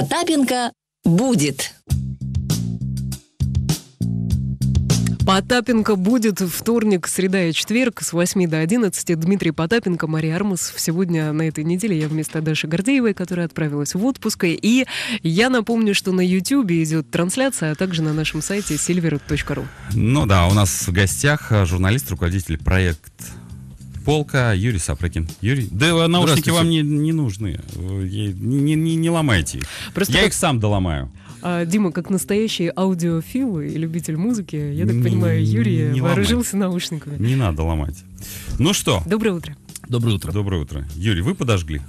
Потапенко будет. Потапенко будет вторник, среда и четверг с 8 до 11. Дмитрий Потапенко, Мария Армус. Сегодня на этой неделе я вместо Даши Гордеевой, которая отправилась в отпуск. И я напомню, что на YouTube идет трансляция, а также на нашем сайте silver.ru. Ну да, у нас в гостях журналист, руководитель проекта Полка, Юрий Сапрыкин. Юрий, да наушники вам не, не нужны. Не, не, не ломайте их. Просто Я как... их сам доломаю. А, Дима, как настоящий аудиофил и любитель музыки, я так не, понимаю, Юрий не вооружился ломать. наушниками. Не надо ломать. Ну что? Доброе утро. Доброе утро. Доброе утро. Юрий, вы подожгли?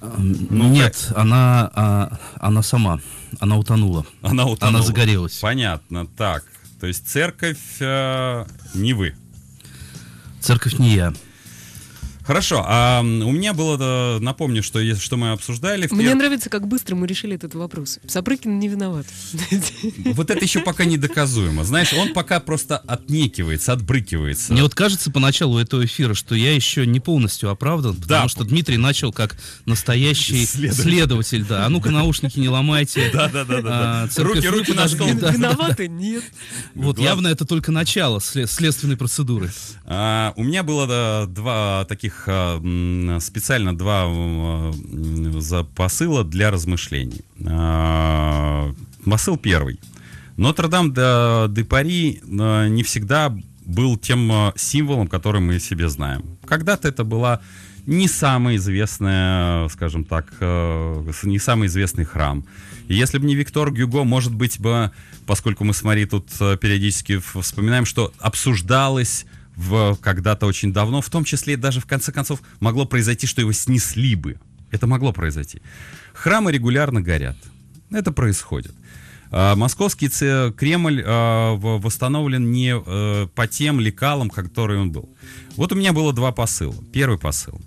А, ну, Нет, как? она, а, она сама. Она утонула. Она утонула. Она загорелась. Понятно. Так, то есть церковь э, не вы. Церковь не я. Хорошо, а у меня было, э, напомню, что, что мы обсуждали. Мне пер... нравится, как быстро мы решили этот вопрос. Сапрыкин не виноват. Вот это еще пока недоказуемо. Знаешь, он пока просто отнекивается, отбрыкивается. Мне вот кажется поначалу этого эфира, что я еще не полностью оправдан, потому да. что Дмитрий начал как настоящий следователь. следователь да. А ну-ка, наушники не ломайте. Да, да, да. да. А, руки, руки на стол. Виноваты? Нет. Вот явно это только начало следственной процедуры. А, у меня было два таких них а, специально два а, посыла для размышлений. А, посыл первый. Нотр-Дам де, Пари не всегда был тем символом, который мы себе знаем. Когда-то это была не самая известная, скажем так, не самый известный храм. если бы не Виктор Гюго, может быть бы, поскольку мы с Мари тут периодически вспоминаем, что обсуждалось в, когда-то очень давно, в том числе даже в конце концов могло произойти, что его снесли бы. Это могло произойти. Храмы регулярно горят. Это происходит. А, московский Кремль а, восстановлен не э, по тем лекалам, которые он был. Вот у меня было два посыла. Первый посыл.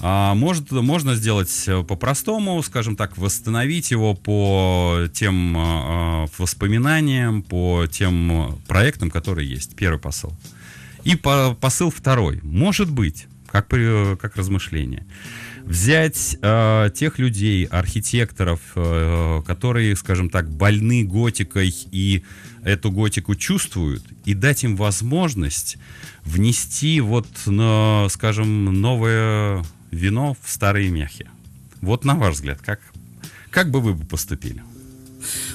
А, может, можно сделать э, по-простому, скажем так, восстановить его по тем э, воспоминаниям, по тем проектам, которые есть. Первый посыл. И по, посыл второй. Может быть, как, как размышление, взять э, тех людей, архитекторов, э, которые, скажем так, больны готикой и эту готику чувствуют, и дать им возможность внести, вот, э, скажем, новое вино в старые мехи. Вот на ваш взгляд, как, как бы вы поступили?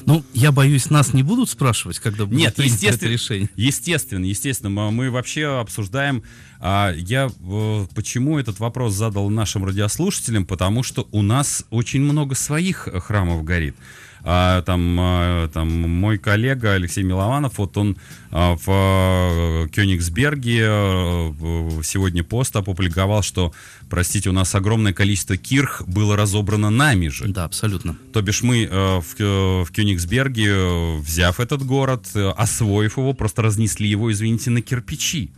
Ну, я боюсь, нас не будут спрашивать, когда будет Нет, естественно, это решение. Естественно, естественно. Мы вообще обсуждаем а я э, почему этот вопрос задал нашим радиослушателям? Потому что у нас очень много своих э, храмов горит. А, там, э, там мой коллега Алексей Милованов, вот он а, в а, Кёнигсберге а, сегодня пост опубликовал, что, простите, у нас огромное количество кирх было разобрано нами же. Да, абсолютно. То бишь мы а, в, в Кёнигсберге, взяв этот город, освоив его, просто разнесли его, извините, на кирпичи.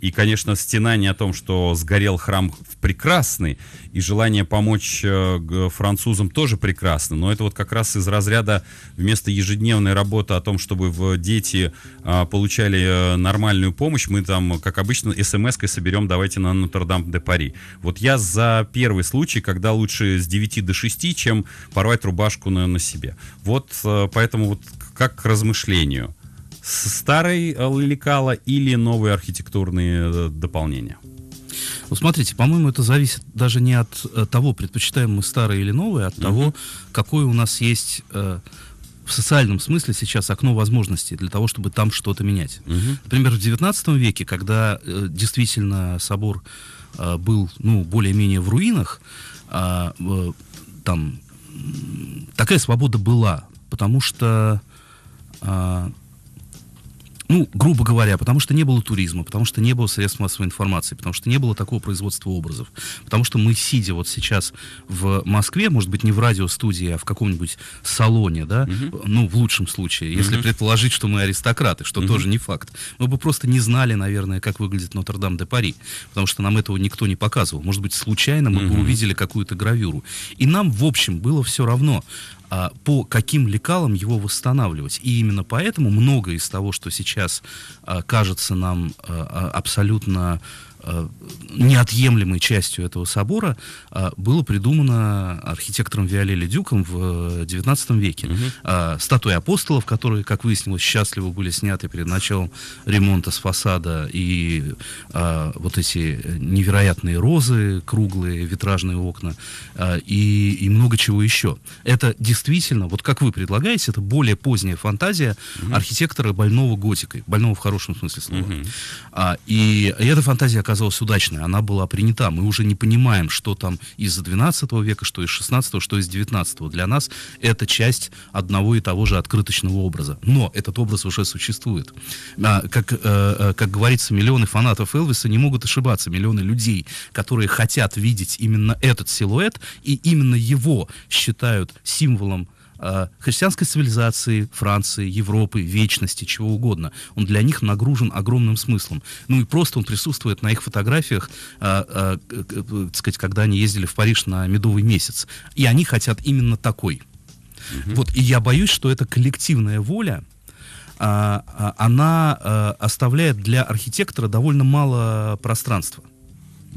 И, конечно, стенание о том, что сгорел храм прекрасный, и желание помочь э, французам тоже прекрасно, но это вот как раз из разряда вместо ежедневной работы о том, чтобы дети а, получали э, нормальную помощь, мы там, как обычно, смс-кой соберем «давайте на Нотр-Дам-де-Пари». Вот я за первый случай, когда лучше с 9 до 6, чем порвать рубашку на, на себе. Вот э, поэтому вот как к размышлению – старой э, лекала или новые архитектурные э, дополнения? Ну, смотрите, по-моему, это зависит даже не от э, того, предпочитаем мы старое или новое, а от uh-huh. того, какое у нас есть э, в социальном смысле сейчас окно возможностей для того, чтобы там что-то менять. Uh-huh. Например, в XIX веке, когда э, действительно собор э, был ну, более-менее в руинах, э, э, там такая свобода была, потому что... Э, ну, грубо говоря, потому что не было туризма, потому что не было средств массовой информации, потому что не было такого производства образов. Потому что мы, сидя вот сейчас в Москве, может быть, не в радиостудии, а в каком-нибудь салоне, да, угу. ну, в лучшем случае, угу. если предположить, что мы аристократы, что угу. тоже не факт, мы бы просто не знали, наверное, как выглядит Нотр-Дам-де-Пари, потому что нам этого никто не показывал. Может быть, случайно мы угу. бы увидели какую-то гравюру. И нам, в общем, было все равно а, по каким лекалам его восстанавливать. И именно поэтому многое из того, что сейчас а, кажется нам а, а абсолютно Э, неотъемлемой частью этого собора э, было придумано архитектором Виолели Дюком в XIX э, веке. Угу. Статуи апостолов, которые, как выяснилось, счастливо были сняты перед началом ремонта с фасада, и вот эти невероятные розы, круглые витражные окна, и, и много чего еще. Это действительно, вот как вы предлагаете, это более поздняя фантазия угу. архитектора больного готикой, больного в хорошем смысле слова. Угу. И, и эта фантазия оказалась удачной, она была принята. Мы уже не понимаем, что там из 12 века, что из 16, что из 19. Для нас это часть одного и того же открыточного образа. Но этот образ уже существует. А, как, э, э, как говорится, миллионы фанатов Элвиса не могут ошибаться. Миллионы людей, которые хотят видеть именно этот силуэт и именно его считают символом Э, христианской цивилизации, Франции, Европы, вечности, чего угодно. Он для них нагружен огромным смыслом. Ну и просто он присутствует на их фотографиях, а, а, так сказать, когда они ездили в Париж на медовый месяц. И они хотят именно такой. Угу. Вот, и я боюсь, что эта коллективная воля, а, а она а, оставляет для архитектора довольно мало пространства.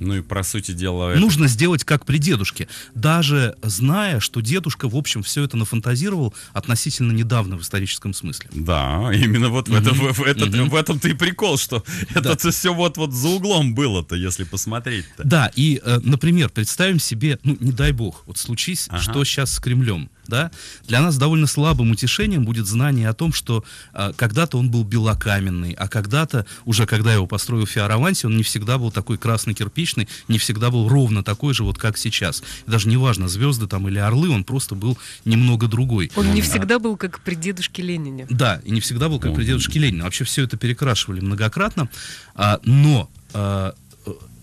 Ну и по сути дела... Нужно это... сделать как при дедушке. Даже зная, что дедушка, в общем, все это нафантазировал относительно недавно в историческом смысле. Да, именно вот в, этом, в, этом, в этом-то и прикол, что это все вот-вот за углом было-то, если посмотреть. Да, и, э, например, представим себе, ну не дай бог, вот случись, что сейчас с Кремлем да, для нас довольно слабым утешением будет знание о том, что э, когда-то он был белокаменный, а когда-то, уже когда его построил Фиараванси, он не всегда был такой красно-кирпичный, не всегда был ровно такой же, вот как сейчас. И даже неважно, звезды там или орлы, он просто был немного другой. Он не а. всегда а, был как при дедушке Ленине. Да, и не всегда был как при дедушке Ленине. Вообще все это перекрашивали многократно, а, но а,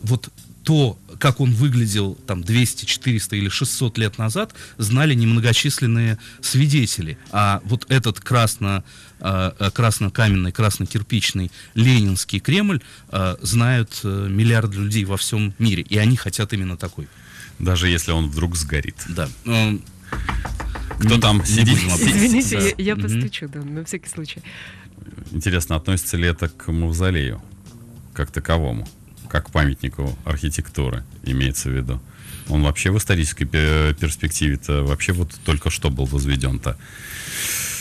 вот то, как он выглядел там 200, 400 или 600 лет назад, знали немногочисленные свидетели. А вот этот красно, а, э, красно-каменный, красно-кирпичный ленинский Кремль а, знают э, миллиарды людей во всем мире, и они хотят именно такой. Даже если он вдруг сгорит. Да. Эм, Кто там сидит? Извините, я, постучу, да, на всякий случай. Интересно, относится ли это к мавзолею как таковому? как памятнику архитектуры, имеется в виду. Он вообще в исторической перспективе-то вообще вот только что был возведен-то.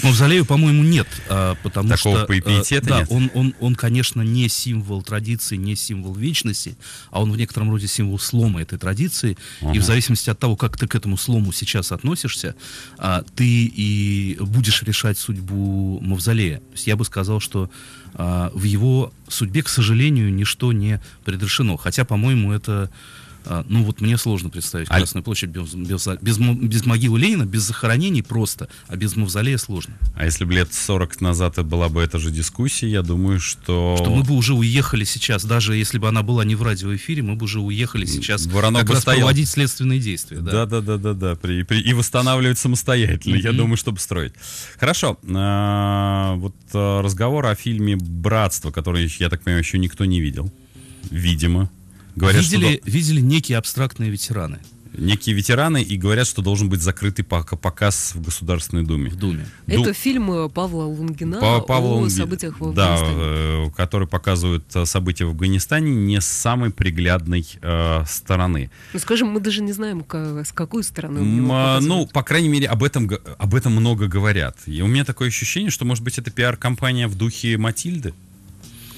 Ну, Залею, по-моему, нет, а, потому Такого что... Э, пиетета да, нет? Он, он, он, конечно, не символ традиции, не символ вечности, а он в некотором роде символ слома этой традиции. Ага. И в зависимости от того, как ты к этому слому сейчас относишься, а, ты и будешь решать судьбу Мавзолея. То есть я бы сказал, что а, в его судьбе, к сожалению, ничто не предрешено. Хотя, по-моему, это а, ну вот мне сложно представить а... Красную площадь без, без, без, без могилы Ленина, без захоронений просто, а без мавзолея сложно. А если бы лет 40 назад это была бы эта же дискуссия, я думаю, что... Что мы бы уже уехали сейчас, даже если бы она была не в радиоэфире, мы бы уже уехали сейчас Воронов как бы раз стоял. проводить следственные действия. Да, да, да, да, да, При, при... и восстанавливать самостоятельно, mm-hmm. я думаю, чтобы строить. Хорошо, а, вот а, разговор о фильме «Братство», который, я так понимаю, еще никто не видел. Видимо. Говорят, видели, что... видели некие абстрактные ветераны некие ветераны и говорят, что должен быть закрытый показ в Государственной Думе. В Думе. Это Ду... фильм э, Павла Лунгина па Павла о Лунги... событиях в Афганистане. Да, э, который показывает э, события в Афганистане не с самой приглядной э, стороны. Ну, скажем, мы даже не знаем, как, с какой стороны он а, Ну, по крайней мере, об этом, об этом много говорят. И у меня такое ощущение, что, может быть, это пиар-компания в духе Матильды?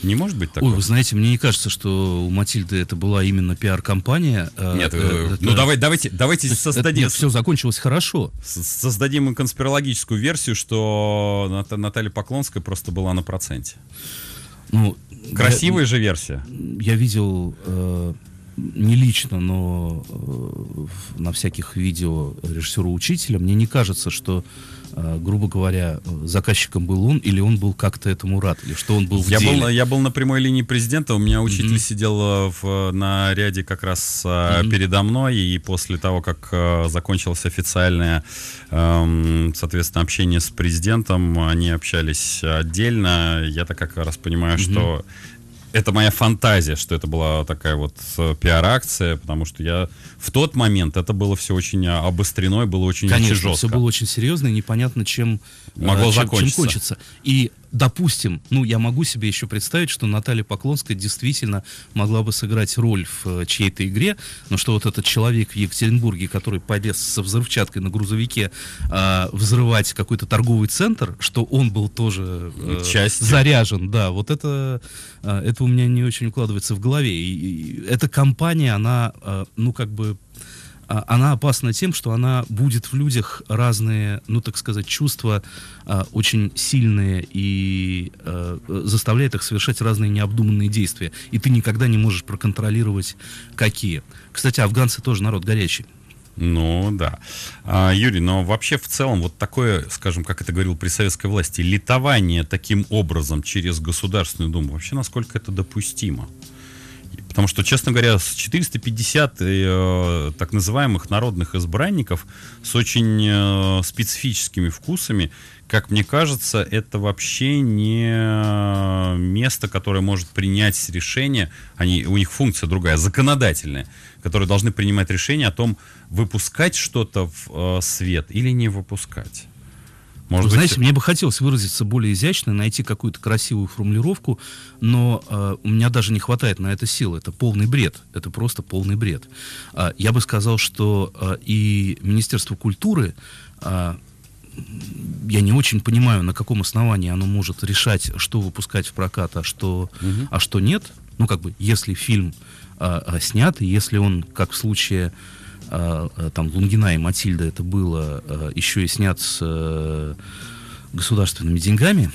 Не может быть такого? Ой, вы знаете, мне не кажется, что у Матильды это была именно пиар-компания. А, нет, э, э, это, ну давай, давайте, давайте это, создадим... Это, все закончилось хорошо. Создадим конспирологическую версию, что Нат Наталья Поклонская просто была на проценте. Ну, Красивая я, же версия. Я видел э, не лично, но э, на всяких видео режиссера-учителя, мне не кажется, что, э, грубо говоря, заказчиком был он, или он был как-то этому рад, или что он был в я деле. Был, я был на прямой линии президента, у меня учитель mm-hmm. сидел э, в, на ряде как раз mm-hmm. передо мной, и после того, как закончилось официальное, эм, соответственно, общение с президентом, они общались отдельно, я так как раз понимаю, mm-hmm. что это моя фантазия, что это была такая вот э, пиар-акция, потому что я в тот момент это было все очень э, обострено и было очень Конечно, жестко. все было очень серьезно и непонятно, чем могло э, чем, закончиться. Чем кончится. И допустим, ну, я могу себе еще представить, что Наталья Поклонская действительно могла бы сыграть роль в э, чьей-то игре, но что вот этот человек в Екатеринбурге, который полез со взрывчаткой на грузовике э, взрывать какой-то торговый центр, что он был тоже э, заряжен, да, вот это, э, это у меня не очень укладывается в голове. И, и эта компания, она, э, ну, как бы а, она опасна тем, что она будет в людях разные, ну так сказать, чувства а, очень сильные и а, заставляет их совершать разные необдуманные действия. И ты никогда не можешь проконтролировать, какие. Кстати, афганцы тоже народ горячий. Ну да. А, Юрий, но вообще в целом вот такое, скажем, как это говорил при советской власти, летование таким образом через Государственную Думу, вообще насколько это допустимо? Потому что, честно говоря, с 450 э, так называемых народных избранников с очень э, специфическими вкусами, как мне кажется, это вообще не место, которое может принять решение, они, у них функция другая, законодательная, которые должны принимать решение о том, выпускать что-то в э, свет или не выпускать. Может Знаете, быть... мне бы хотелось выразиться более изящно, найти какую-то красивую формулировку, но э, у меня даже не хватает на это сил. Это полный бред. Это просто полный бред. Э, я бы сказал, что э, и Министерство культуры э, я не очень понимаю, на каком основании оно может решать, что выпускать в прокат, а что, угу. а что нет. Ну, как бы, если фильм э, снят, если он, как в случае а, э, там Лунгина и Матильда это было, э, еще и снят с э, государственными деньгами,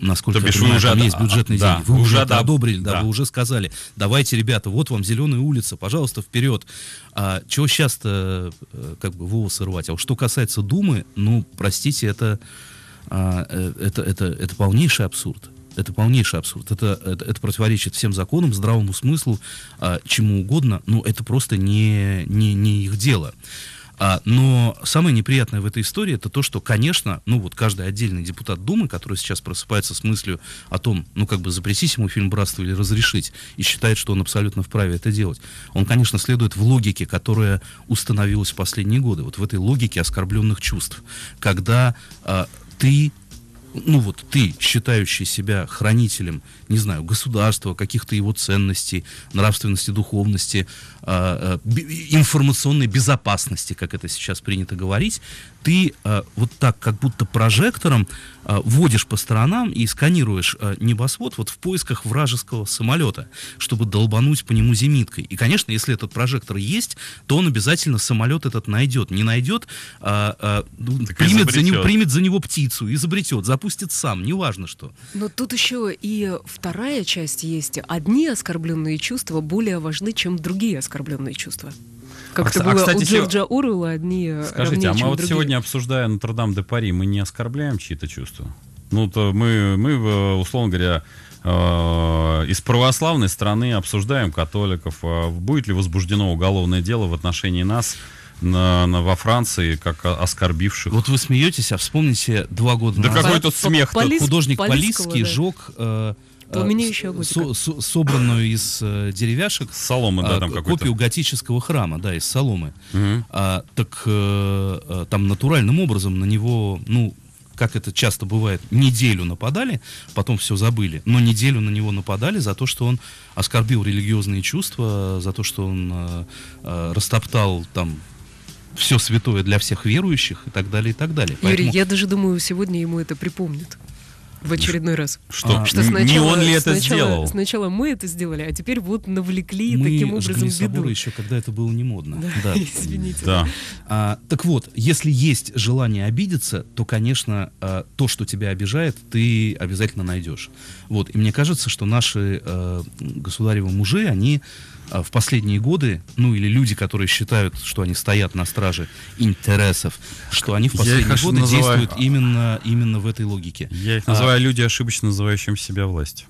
насколько То бишь, я понимаю, уже там есть бюджетные да, деньги. Вы, вы уже это одобрили, да, да, вы уже сказали, давайте, ребята, вот вам зеленая улица, пожалуйста, вперед. А чего сейчас-то как бы волосы рвать? А вот что касается Думы, ну, простите, это, а, это, это, это полнейший абсурд. Это полнейший абсурд. Это, это, это противоречит всем законам, здравому смыслу, а, чему угодно, но ну, это просто не, не, не их дело. А, но самое неприятное в этой истории это то, что, конечно, ну вот каждый отдельный депутат Думы, который сейчас просыпается с мыслью о том, ну как бы запретить ему фильм «Братство» или разрешить, и считает, что он абсолютно вправе это делать, он, конечно, следует в логике, которая установилась в последние годы, вот в этой логике оскорбленных чувств, когда а, ты ну вот ты, считающий себя хранителем, не знаю, государства, каких-то его ценностей, нравственности, духовности, а, а, информационной безопасности, как это сейчас принято говорить, ты а, вот так, как будто прожектором вводишь по сторонам и сканируешь небосвод вот в поисках вражеского самолета, чтобы долбануть по нему зениткой. И, конечно, если этот прожектор есть, то он обязательно самолет этот найдет. Не найдет, а, а, ну, примет, за него, примет за него птицу, изобретет, запустит сам, неважно что. Но тут еще и вторая часть есть. Одни оскорбленные чувства более важны, чем другие оскорбленные оскорбленные чувства. А как а, это было кстати, у Джорджа Уруэлла одни э, Скажите, а мы вот другие. сегодня, обсуждая Нотр-Дам де Пари, мы не оскорбляем чьи-то чувства? Ну, то мы, мы, э, условно говоря, э, из православной страны обсуждаем католиков. Будет ли возбуждено уголовное дело в отношении нас на, на, во Франции, как оскорбивших. Вот вы смеетесь, а вспомните два года да назад. Да какой тут смех. Полис, художник Полис, Полицкий да. жег э, Пламенеющая э, готика. Со, со, собранную из э, деревяшек. Соломы, да, а, там какой-то. Копию готического храма, да, из соломы. А, так э, там натуральным образом на него, ну, как это часто бывает, неделю нападали, потом все забыли, но неделю на него нападали за то, что он оскорбил религиозные чувства, за то, что он растоптал там все святое для всех верующих и так далее, и так далее. Юрий, Поэтому... я даже думаю, сегодня ему это припомнят. В очередной раз. Что? А, что сначала, не он ли это сначала, сделал? Сначала мы это сделали, а теперь вот навлекли мы таким образом жгли беду. еще, когда это было не модно. Да, да. извините. Да. А, так вот, если есть желание обидеться, то, конечно, а, то, что тебя обижает, ты обязательно найдешь. Вот, и мне кажется, что наши а, э, государевы мужи, они Э, в последние годы, ну или люди, которые считают, что они стоят на страже интересов, что они в последние годы называю... действуют именно, именно в этой логике. Я их а называю а... люди, ошибочно называющим себя власть.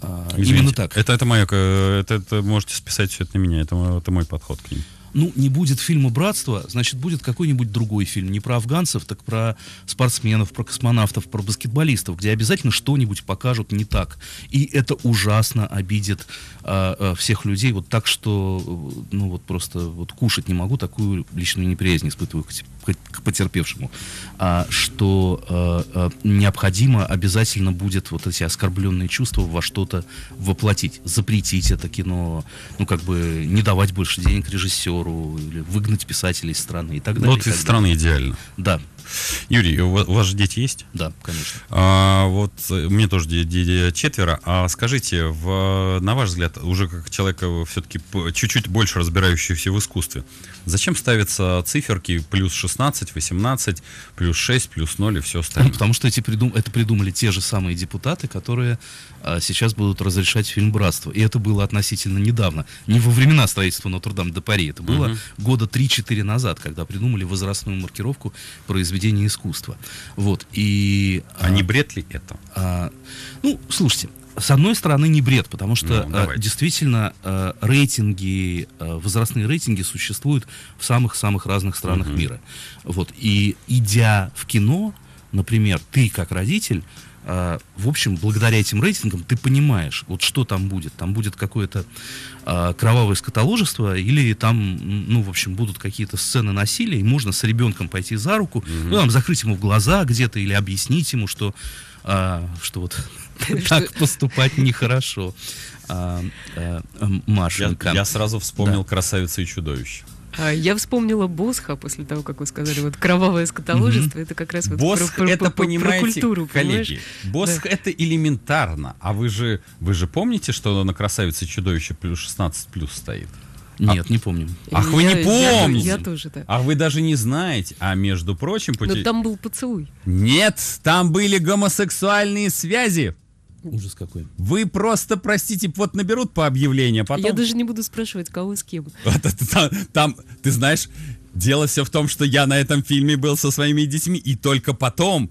А, Извините, именно так. Это, это мое, э, это, это можете списать все это на меня, это, это мой подход к ним ну, не будет фильма «Братство», значит, будет какой-нибудь другой фильм. Не про афганцев, так про спортсменов, про космонавтов, про баскетболистов, где обязательно что-нибудь покажут не так. И это ужасно обидит а, а, всех людей. Вот так, что, э, ну, вот просто вот кушать не могу, такую личную неприязнь испытываю к, к потерпевшему. А, что а, а, необходимо обязательно будет вот эти оскорбленные чувства во что-то воплотить. Запретить это кино, ну, как бы не давать больше денег режиссеру, культуру, или выгнать писателей из страны и так ну, далее. Вот из страны идеально. Да, Юрий, у вас, у вас же дети есть? Да, конечно. А, вот э, мне тоже де- де- четверо. А скажите, в, на ваш взгляд, уже как человека все-таки чуть-чуть больше разбирающегося в искусстве, зачем ставятся циферки плюс 16, 18, плюс 6, плюс 0 и все остальное? Ну, потому что эти придум... это придумали те же самые депутаты, которые а, сейчас будут разрешать фильм «Братство». И это было относительно недавно. Не во времена строительства Нотр-Дам до Пари. Это было угу. года 3-4 назад, когда придумали возрастную маркировку произведения произведение искусства. Вот, и... А, а не бред ли это? А, ну, слушайте, с одной стороны, не бред, потому что ну, а, давай. действительно а, рейтинги, а, возрастные рейтинги существуют в самых-самых разных странах угу. мира. Вот. И идя в кино, например, ты как родитель, в общем, благодаря этим рейтингам ты понимаешь, вот что там будет. Там будет какое-то Э, кровавое скотоложество, или там, ну, в общем, будут какие-то сцены насилия, и можно с ребенком пойти за руку, угу. ну, там, закрыть ему в глаза где-то или объяснить ему, что, э, что вот так поступать нехорошо. А, э, Машенька. Я сразу вспомнил «Красавица и чудовище». А, я вспомнила Босха после того, как вы сказали, вот кровавое скотоложество, это как раз вот Босх про, про, это, про, понимаете, про культуру, коллеги, понимаешь? Босх да. это элементарно, а вы же, вы же помните, что на красавице чудовище плюс 16 плюс стоит? А Нет, а, не помню. Ах, я, вы не помните? Я, я тоже, да. А вы даже не знаете. А между прочим... Пути... Но там был поцелуй. Нет, там были гомосексуальные связи. Ужас какой. Вы просто, простите, вот наберут по объявлению, а потом... Я даже не буду спрашивать, кого с кем. Там, там ты знаешь, дело все в том, что я на этом фильме был со своими детьми, и только потом,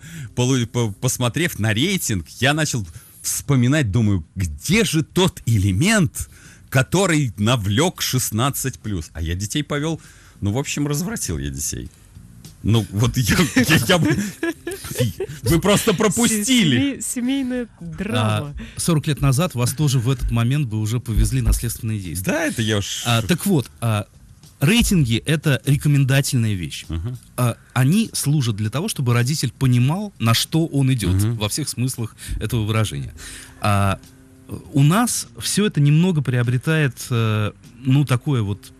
посмотрев на рейтинг, я начал вспоминать, думаю, где же тот элемент, который навлек 16+. А я детей повел, ну, в общем, развратил я детей. Ну, вот я, я, я бы... Вы просто пропустили. семейная драма. А, 40 лет назад вас тоже в этот момент бы уже повезли на следственные действия. Да, это я уж... А, так вот, а, рейтинги — это рекомендательная вещь. uh А, они служат для того, чтобы родитель понимал, на что он идет uh во всех смыслах этого выражения. А, у нас все это немного приобретает, э, ну, такое вот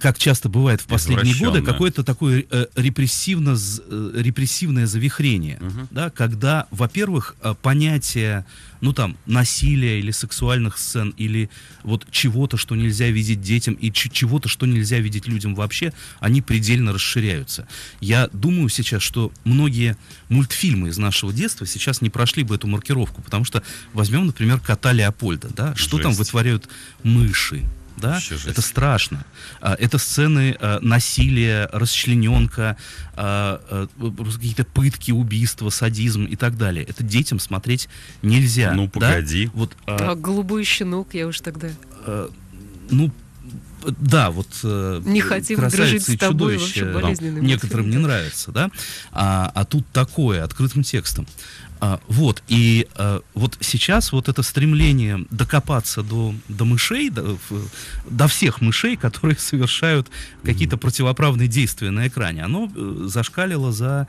как часто бывает в последние годы, какое-то такое э, репрессивно, э, репрессивное завихрение, угу. да, когда, во-первых, э, понятие, ну там, насилия или сексуальных сцен, или вот чего-то, что нельзя видеть детям, и чего-то, что нельзя видеть людям вообще, они предельно расширяются. Я думаю сейчас, что многие мультфильмы из нашего детства сейчас не прошли бы эту маркировку, потому что возьмем, например, кота Леопольда, да, что Жесть. там вытворяют мыши, да? Это страшно. А, это сцены а, насилия, расчлененка, а, какие-то пытки, убийства, садизм и так далее. Это детям смотреть нельзя. Ну, погоди. Да? Вот, а... а голубую щенок я уж тогда... Ну, да, вот э, не хотим красавицы и чудовище вам, некоторым не нравится, да, а, а тут такое открытым текстом. А, вот, и а, вот сейчас вот это стремление докопаться до, до мышей, до, до всех мышей, которые совершают какие-то противоправные действия на экране, оно э, зашкалило за,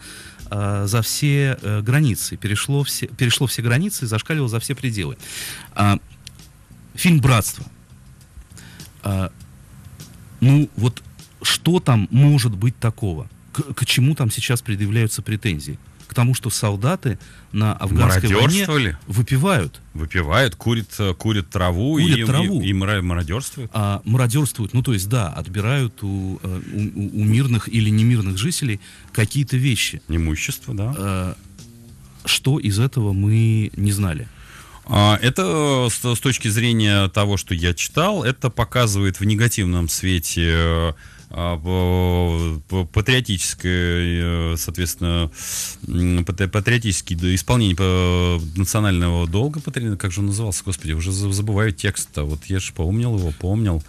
за все границы, перешло все, перешло все границы, зашкалило за все пределы. А, фильм «Братство». А, ну вот что там может быть такого? К, к чему там сейчас предъявляются претензии? К тому, что солдаты на афганской войне выпивают. Выпивают, э, курят, курят траву, курят и, траву. и, и мародерствуют. А, мародерствуют, ну то есть да, отбирают э, у, у, у мирных или немирных жителей какие-то вещи. Имущество, да. А, что из этого мы не знали? А, это э, с точки зрения того, что я читал, это показывает в негативном свете патриотическое, соответственно, патриотический исполнение национального долга, как же он назывался, господи, уже забываю текст-то, вот я же помнил его, помнил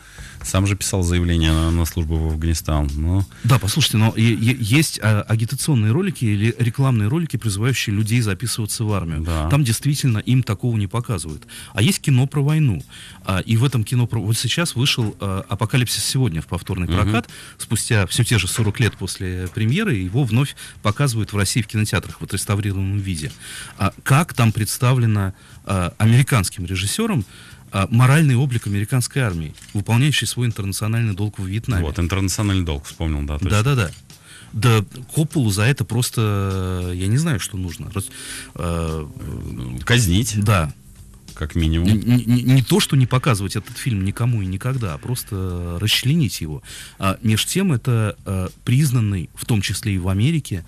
сам же писал заявление на, на службу в Афганистан. Но... Да, послушайте, но есть а, агитационные ролики или рекламные ролики, призывающие людей записываться в армию. Да. Там действительно им такого не показывают. А есть кино про войну. А, и в этом кино про... Вот сейчас вышел а, «Апокалипсис сегодня» в повторный прокат. Угу. Спустя все те же 40 лет после премьеры его вновь показывают в России в кинотеатрах в отреставрированном виде. Как там представлено американским режиссером а, моральный облик американской армии, выполняющей свой интернациональный долг в Вьетнаме. Вот, интернациональный долг, вспомнил, да. Да-да-да. Да Копполу за это просто, я не знаю, что нужно. Раз, э, а, Казнить. Да. Как минимум. Не, не, не то, что не показывать этот фильм никому и никогда, а просто расчленить его. А, меж тем, это а, признанный, в том числе и в Америке,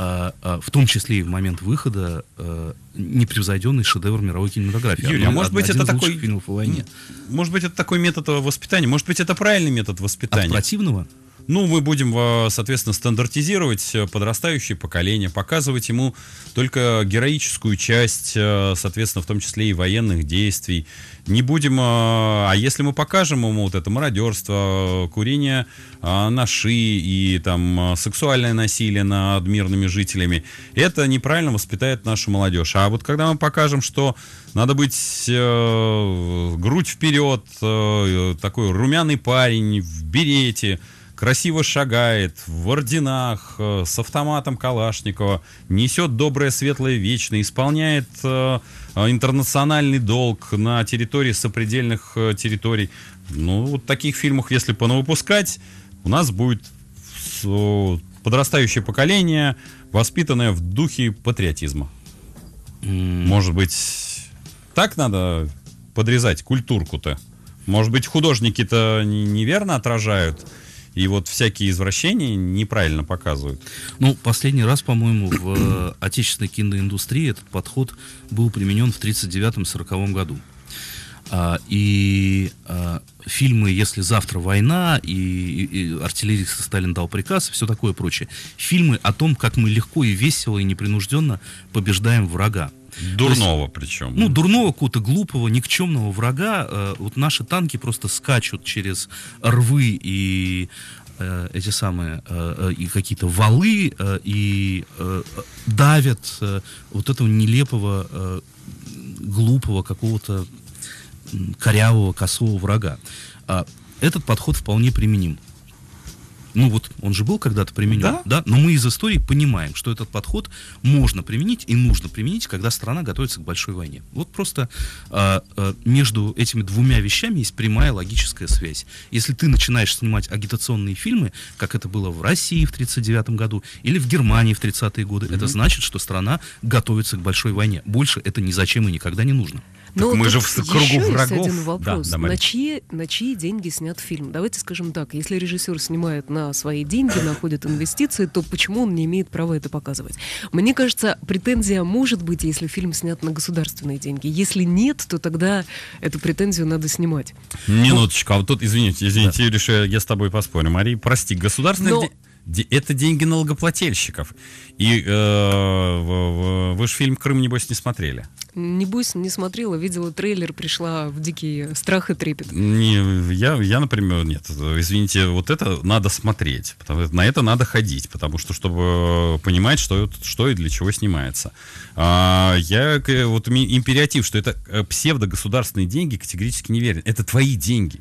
а, а, в том числе и в момент выхода, а, непревзойденный шедевр мировой кинематографии. Юля, а может быть это такой... Фильмов о войне. Может быть это такой метод воспитания, может быть это правильный метод воспитания. От противного? Ну, мы будем, э, соответственно, стандартизировать э, подрастающее поколение, показывать ему только героическую часть, э, соответственно, в том числе и военных действий. Не будем, а если мы покажем ему вот это мародерство, курение наши и там сексуальное насилие над мирными жителями, это неправильно воспитает нашу молодежь. А вот когда мы покажем, что надо быть э, грудь вперед, э, такой румяный парень в берете, красиво шагает, в орденах, э, с автоматом Калашникова, несет доброе, светлое, вечное, исполняет э, интернациональный долг на территории сопредельных э, территорий. Ну, вот таких фильмов, если понавыпускать, у нас будет подрастающее поколение, воспитанное в духе патриотизма. Может быть, так надо подрезать культурку-то? Может быть, художники-то неверно отражают и вот всякие извращения неправильно показывают. Ну, последний раз, по-моему, в э, отечественной киноиндустрии этот подход был применен в 1939-1940 году. А, и а, фильмы «Если завтра война», и, и, и «Артиллерист Сталин дал приказ», и все такое прочее. Фильмы о том, как мы легко и весело и непринужденно побеждаем врага. Дурного есть, причем. Ну, дурного какого-то глупого, никчемного врага. Э, вот наши танки просто скачут через рвы и э, эти самые э, э, и какие-то валы э, и э, давят э, вот этого нелепого, э, глупого какого-то корявого, косого врага. А этот подход вполне применим ну вот он же был когда-то применен, да? да, но мы из истории понимаем, что этот подход можно применить и нужно применить, когда страна готовится к большой войне. Вот просто э, э, между этими двумя вещами есть прямая логическая связь. Если ты начинаешь снимать агитационные фильмы, как это было в России в 1939 году или в Германии в 30-е годы, mm-hmm. это значит, что страна готовится к большой войне. Больше это ни зачем и никогда не нужно. Но ну, мы же в кругу еще врагов. Есть один вопрос. Да, да, на, чьи, на чьи деньги снят фильм? Давайте скажем так, если режиссер снимает на свои деньги, находит инвестиции, то почему он не имеет права это показывать? Мне кажется, претензия может быть, если фильм снят на государственные деньги. Если нет, то тогда эту претензию надо снимать. Минуточку, а вот тут, извините, извините, да. Юрий, я с тобой поспорю. Мария, прости, государственные... деньги это деньги налогоплательщиков. И э, вы же фильм «Крым», небось, не смотрели? Небось, не смотрела, видела трейлер, пришла в дикий страх и трепет. Не, я, я, например, нет, извините, вот это надо смотреть, потому, на это надо ходить, потому что, чтобы понимать, что, что и для чего снимается. А, я, вот империатив, что это э, псевдогосударственные деньги, категорически не верен. Это твои деньги.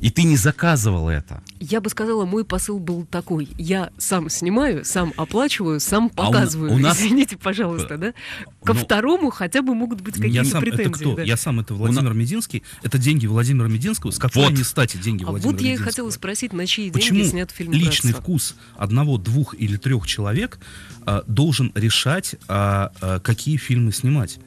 И ты не заказывал это. Я бы сказала, мой посыл был такой. Я сам снимаю, сам оплачиваю, сам показываю. А у, у нас... Извините, пожалуйста, да? Ну, Ко Но... второму хотя бы могут быть какие-то претензии. Это кто? Да? Я сам, это Владимир нас... Мединский. Это деньги Владимира Мединского. С какой вот. они стати деньги а Владимира вот я и хотела спросить, на чьи Почему деньги снят фильм личный вкус одного, двух или трех человек э, должен решать, э, э, какие фильмы снимать?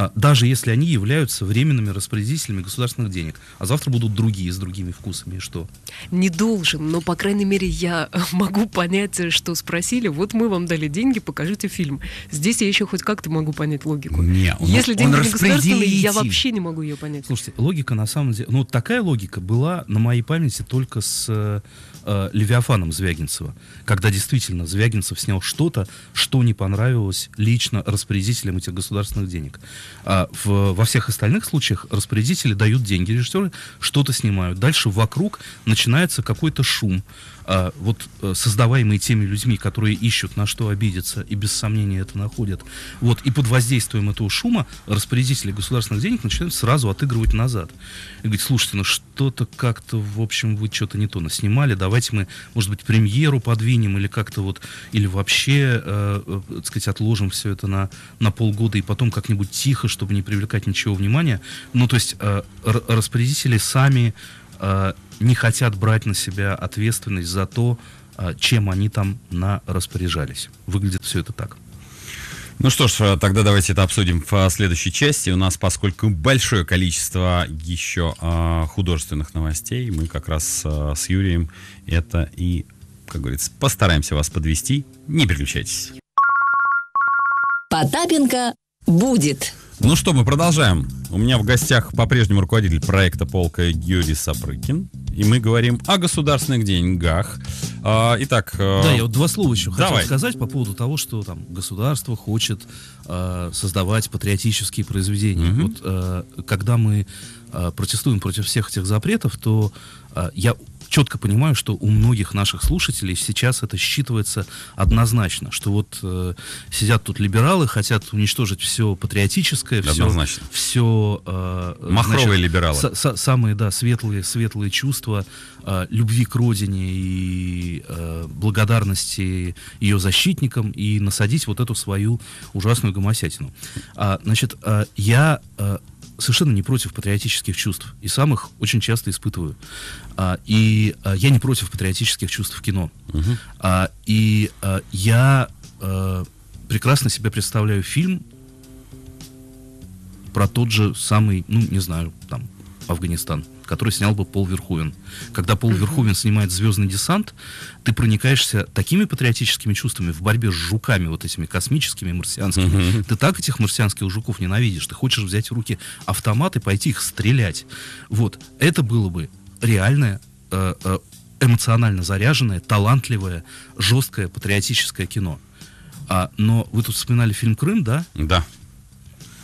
А, даже если они являются временными распорядителями государственных денег, а завтра будут другие с другими вкусами, и что? Не должен, но, по крайней мере, я могу понять, что спросили, вот мы вам дали деньги, покажите фильм. Здесь я еще хоть как-то могу понять логику. Не, он, если деньги он государственные, я вообще не могу ее понять. Слушайте, логика на самом деле, ну, такая логика была на моей памяти только с э, э Левиафаном Звягинцева, когда действительно Звягинцев снял что-то, что не понравилось лично распорядителям этих государственных денег. А в, во всех остальных случаях распорядители дают деньги, режиссеры что-то снимают. Дальше вокруг начинается какой-то шум а, вот э, создаваемые теми людьми, которые ищут на что обидеться и без сомнения это находят, вот, и под воздействием этого шума распорядители государственных денег начинают сразу отыгрывать назад. И говорить, слушайте, ну что-то как-то, в общем, вы что-то не то наснимали, давайте мы, может быть, премьеру подвинем или как-то вот, или вообще, э, э так сказать, отложим все это на, на полгода и потом как-нибудь тихо, чтобы не привлекать ничего внимания. Ну, то есть э, распорядители сами э, не хотят брать на себя ответственность за то, а, чем они там на распоряжались. Выглядит все это так. Ну что ж, э, тогда давайте это обсудим в э, следующей части. У нас, поскольку большое количество еще э, художественных новостей, мы как раз с Юрием это и, как говорится, постараемся вас подвести. Не переключайтесь. Потапенко будет. Ну что, мы продолжаем. У меня в гостях по-прежнему руководитель проекта «Полка» Юрий Сапрыкин и мы говорим о государственных деньгах. А, итак... Э, да, я вот два слова еще давай. хотел сказать по поводу того, что там государство хочет а, создавать патриотические произведения. Угу. Вот а, когда мы а, протестуем против всех этих запретов, то а, я четко понимаю, что у многих наших слушателей сейчас это считывается однозначно, что вот э, сидят тут либералы, хотят уничтожить все патриотическое, все, все э, махровые значит, либералы, с, с, самые да светлые светлые чувства э, любви к родине и э, благодарности ее защитникам и насадить вот эту свою ужасную гомосятину. А, значит, э, я э, совершенно не против патриотических чувств. И сам их очень часто испытываю. А, и а, я не против патриотических чувств в кино. Угу. А, и а, я а, прекрасно себе представляю фильм про тот же самый, ну, не знаю, там, Афганистан который снял бы Пол Верховен. Когда Пол Верховен снимает «Звездный десант», ты проникаешься такими патриотическими чувствами в борьбе с жуками, вот этими космическими, марсианскими. Ты так этих марсианских жуков ненавидишь. Ты хочешь взять в руки автомат и пойти их стрелять. Вот. Это было бы реальное э, э, эмоционально заряженное, талантливое, жесткое патриотическое кино. А, но вы тут вспоминали фильм Крым, да? Да.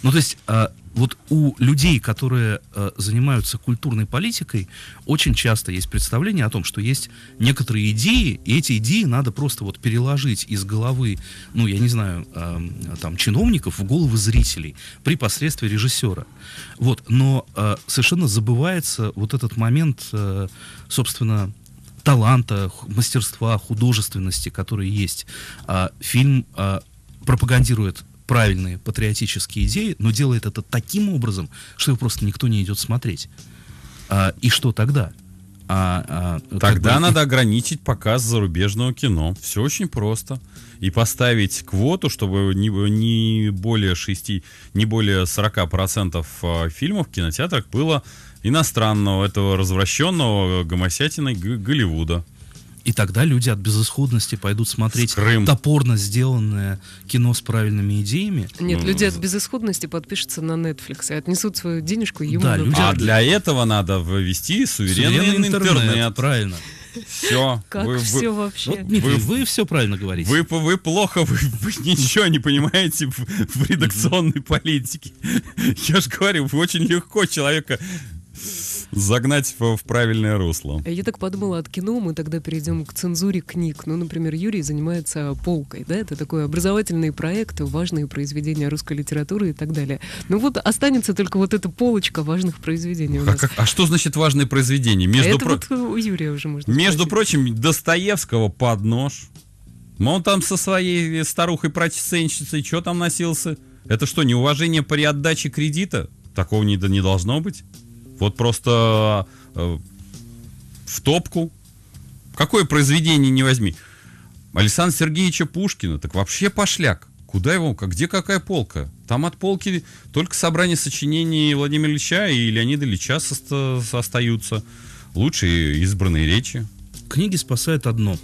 Ну, то есть, а, вот у людей, которые э, занимаются культурной политикой, очень часто есть представление о том, что есть некоторые идеи, и эти идеи надо просто вот переложить из головы, ну, я не знаю, э, там, чиновников в головы зрителей при посредстве режиссера. Вот, но э, совершенно забывается вот этот момент, э, собственно, таланта, мастерства, художественности, которые есть. А фильм э, пропагандирует правильные патриотические идеи, но делает это таким образом, что его просто никто не идет смотреть. А, и что тогда? А, а, Тогда бы... надо ограничить показ зарубежного кино. Все очень просто. И поставить квоту, чтобы не, не более 6, не более 40% а, фильмов в кинотеатрах было иностранного, этого развращенного гомосятиной Голливуда. И тогда люди от безысходности пойдут смотреть Крым. топорно сделанное кино с правильными идеями. Нет, ну, люди от безысходности подпишутся на Netflix и отнесут свою денежку ему. Да, люди... А для этого надо ввести суверенный, суверенный интернет. интернет. Правильно. Все. Как вы, все вы, вообще? Вот, Дмитрий, вы, вы все правильно говорите. Вы, вы плохо, вы, вы ничего не понимаете в, в редакционной политике. Я же говорю, вы очень легко человека загнать в, в правильное русло. Я так подумала, от кино мы тогда перейдем к цензуре книг. Ну, например, Юрий занимается полкой, да, это такой образовательный проект, важные произведения русской литературы и так далее. Ну вот останется только вот эта полочка важных произведений у а нас. А, а что значит важные произведения? Между а это вот у Юрия уже можно Между спросить. прочим, Достоевского под нож. Ну, он там со своей старухой-проценщицей что там носился? Это что, неуважение при отдаче кредита? Такого не, не должно быть. Вот просто э, в топку. Какое произведение не возьми. Александра Сергеевича Пушкина, так вообще пошляк. Куда его? как Где какая полка? Там от полки только собрание сочинений Владимира Ильича и Леонида Ильича остаются. Лучшие избранные речи. Книги спасают одно.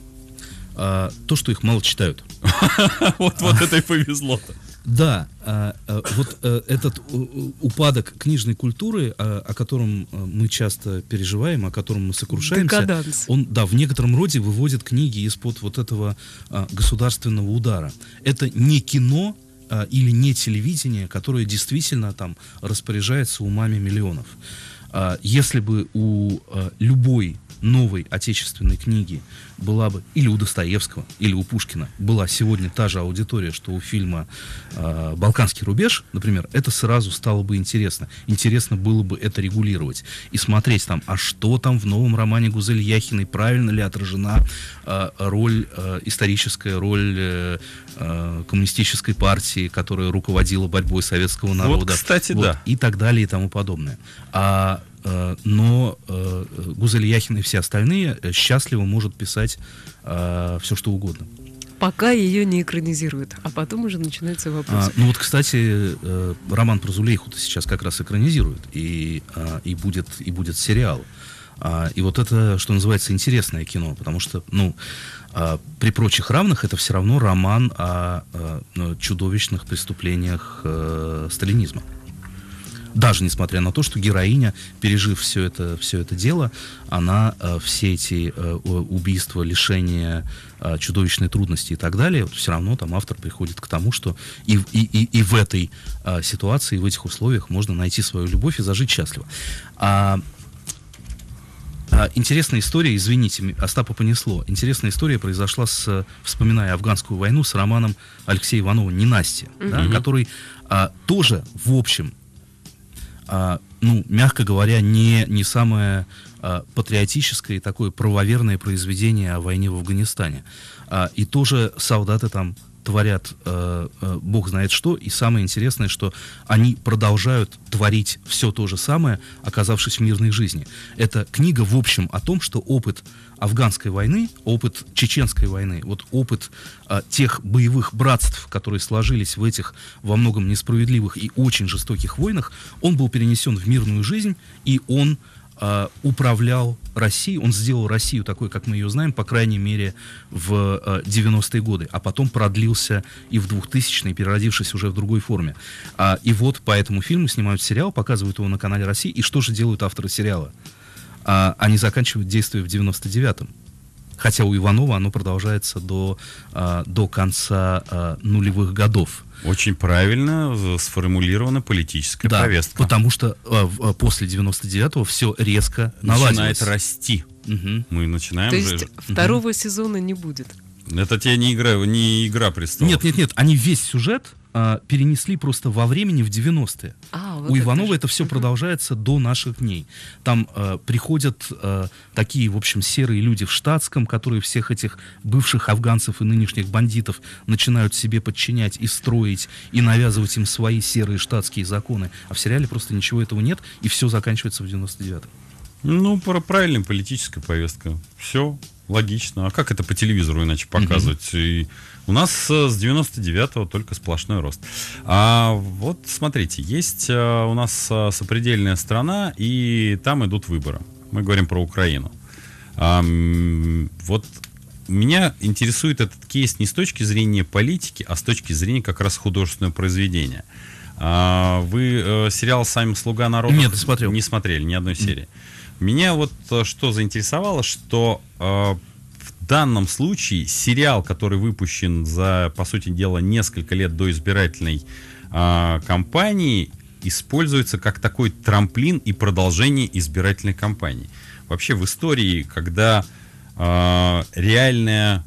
А, то, что их мало читают. Вот вот это и повезло-то. Да, а, а, вот э, этот э, упадок книжной культуры, а, о котором э, мы часто переживаем, о котором мы сокрушаемся, Декаданс. он, да, в некотором роде выводит книги из-под вот этого государственного удара. Это не кино, или не телевидение, которое действительно там распоряжается умами миллионов. Если бы у любой новой отечественной книги была бы или у Достоевского, или у Пушкина была сегодня та же аудитория, что у фильма э, «Балканский рубеж», например, это сразу стало бы интересно. Интересно было бы это регулировать и смотреть там, а что там в новом романе Гузель Яхиной, правильно ли отражена э, роль, э, историческая роль э, коммунистической партии, которая руководила борьбой советского народа. Вот, кстати, вот, да. И так далее и тому подобное. А Э, но э, Гузель Яхин и все остальные э, счастливо может писать все, что угодно пока ее не экранизируют. А потом уже начинается вопрос. А, ну вот, кстати, э, роман про зулейху сейчас как раз экранизируют. И, э, и, будет, и будет сериал. А, и вот это, что называется, интересное кино. Потому что, ну, а, при прочих равных это все равно роман о, о ну, чудовищных преступлениях э, сталинизма даже несмотря на то, что героиня, пережив все это, все это дело, она э, все эти э, убийства, лишения, э, чудовищные трудности и так далее, вот, все равно там автор приходит к тому, что и, и, и, и в этой э, ситуации, в этих условиях можно найти свою любовь и зажить счастливо. А, а Интересная история, извините, Остапа понесло. Интересная история произошла с, вспоминая афганскую войну, с романом Алексея Иванова «Ненастье», mm-hmm. да, который а, тоже, в общем, а, ну, мягко говоря, не, не самое а, патриотическое и такое правоверное произведение о войне в Афганистане. А, и тоже солдаты там творят э, бог знает что, и самое интересное, что они продолжают творить все то же самое, оказавшись в мирной жизни. Это книга, в общем, о том, что опыт афганской войны, опыт чеченской войны, вот опыт а, тех боевых братств, которые сложились в этих во многом несправедливых и очень жестоких войнах, он был перенесен в мирную жизнь, и он а, управлял Россией, он сделал Россию такой, как мы ее знаем, по крайней мере, в а, 90-е годы, а потом продлился и в 2000-е, переродившись уже в другой форме. А, и вот по этому фильму снимают сериал, показывают его на канале России, и что же делают авторы сериала? а, они заканчивают действие в 99-м. Хотя у Иванова оно продолжается до, а, до конца а, нулевых годов. Очень правильно сформулирована политическая да, повестка. Потому что а, в, а, после 99-го все резко наладилось. Начинает расти. Угу. Мы начинаем. То есть же... второго угу. сезона не будет. Это тебе не игра, не игра престолов. Нет, нет, нет. Они весь сюжет а, перенесли просто во времени в 90-е. А, вот У Иванова же. это все uh-huh. продолжается до наших дней. Там а, приходят а, такие, в общем, серые люди в штатском, которые всех этих бывших афганцев и нынешних бандитов начинают себе подчинять и строить, и навязывать им свои серые штатские законы. А в сериале просто ничего этого нет, и все заканчивается в 99-м. Ну, про правильная политическая повестка. Все логично. А как это по телевизору иначе показывать? Mm-hmm. У нас э, с 99-го только сплошной рост. А вот смотрите, есть э, у нас э, сопредельная страна, и там идут выборы. Мы говорим про Украину. А, вот меня интересует этот кейс не с точки зрения политики, а с точки зрения как раз художественного произведения. А, вы сериал «Сами слуга народа» Нет, смотрел. не смотрели ни одной серии. Меня вот что заинтересовало, что данном случае сериал, который выпущен за, по сути дела, несколько лет до избирательной э, кампании, используется как такой трамплин и продолжение избирательной кампании. Вообще в истории, когда э, реальная